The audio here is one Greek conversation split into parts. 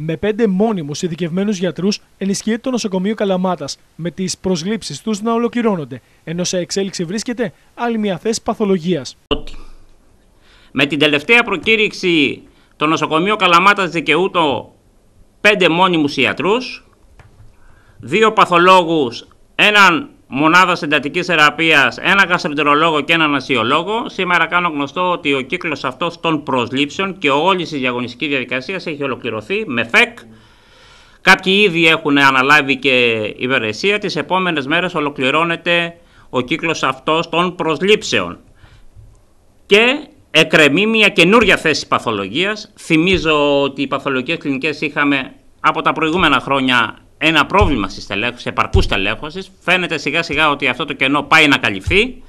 Με πέντε μόνιμους ειδικευμένους γιατρούς ενισχύεται το νοσοκομείο Καλαμάτας, με τις προσλήψεις τους να ολοκληρώνονται, ενώ σε εξέλιξη βρίσκεται άλλη μια θέση παθολογίας. Με την τελευταία προκήρυξη, το νοσοκομείο Καλαμάτας δικαιούται πέντε μόνιμους ιατρούς, δύο παθολόγους, έναν μονάδας εντατικής θεραπείας, ένα γαστρεντερολόγο και έναν ασιολόγο. Σήμερα κάνω γνωστό ότι ο κύκλος αυτός των προσλήψεων και όλη η διαγωνιστική διαδικασία έχει ολοκληρωθεί με ΦΕΚ. Κάποιοι ήδη έχουν αναλάβει και υπηρεσία. Τις επόμενες μέρες ολοκληρώνεται ο κύκλος αυτός των προσλήψεων. Και εκρεμεί μια καινούρια θέση παθολογίας. Θυμίζω ότι οι παθολογικές κλινικές είχαμε από τα προηγούμενα χρόνια ένα πρόβλημα σε σε επαρκούς τελέχωσης. Φαίνεται σιγά σιγά ότι αυτό το κενό πάει να καλυφθεί.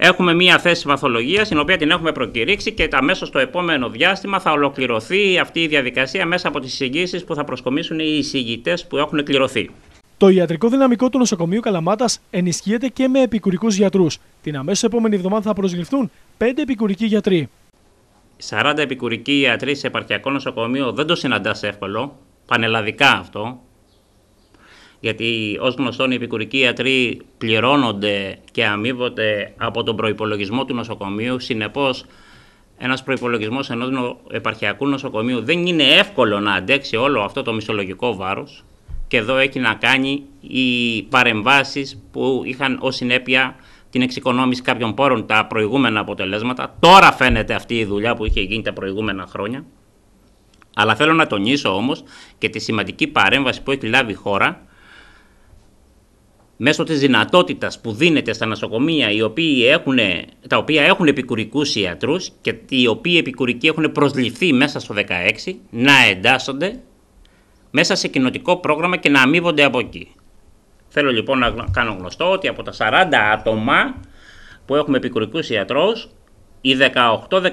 Έχουμε μία θέση βαθολογίας, την οποία την έχουμε προκηρύξει και τα μέσα στο επόμενο διάστημα θα ολοκληρωθεί αυτή η διαδικασία μέσα από τις εισηγήσεις που θα προσκομίσουν οι εισηγητές που έχουν κληρωθεί. Το ιατρικό δυναμικό του νοσοκομείου Καλαμάτας ενισχύεται και με επικουρικούς γιατρούς. Την αμέσως επόμενη εβδομάδα θα προσληφθούν 5 επικουρικοί γιατροί. 40 επικουρικοί γιατροί σε επαρχιακό νοσοκομείο δεν το συναντάς εύκολο. Πανελλαδικά αυτό γιατί ως γνωστόν οι επικουρικοί ιατροί πληρώνονται και αμείβονται από τον προϋπολογισμό του νοσοκομείου, συνεπώς ένας προϋπολογισμός ενός επαρχιακού νοσοκομείου δεν είναι εύκολο να αντέξει όλο αυτό το μισολογικό βάρος. Και εδώ έχει να κάνει οι παρεμβάσεις που είχαν ως συνέπεια την εξοικονόμηση κάποιων πόρων τα προηγούμενα αποτελέσματα. Τώρα φαίνεται αυτή η δουλειά που είχε γίνει τα προηγούμενα χρόνια. Αλλά θέλω να τονίσω όμως και τη σημαντική παρέμβαση που έχει λάβει η χώρα μέσω της δυνατότητας που δίνεται στα νοσοκομεία οι οποίοι έχουν, τα οποία έχουν επικουρικούς ιατρούς και οι οποίοι επικουρικοί έχουν προσληφθεί μέσα στο 16 να εντάσσονται μέσα σε κοινοτικό πρόγραμμα και να αμείβονται από εκεί. Θέλω λοιπόν να κάνω γνωστό ότι από τα 40 άτομα που έχουμε επικουρικούς ιατρούς οι 18-19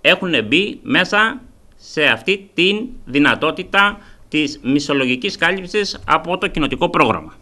έχουν μπει μέσα σε αυτή τη δυνατότητα της μισολογικής κάλυψης από το κοινοτικό πρόγραμμα.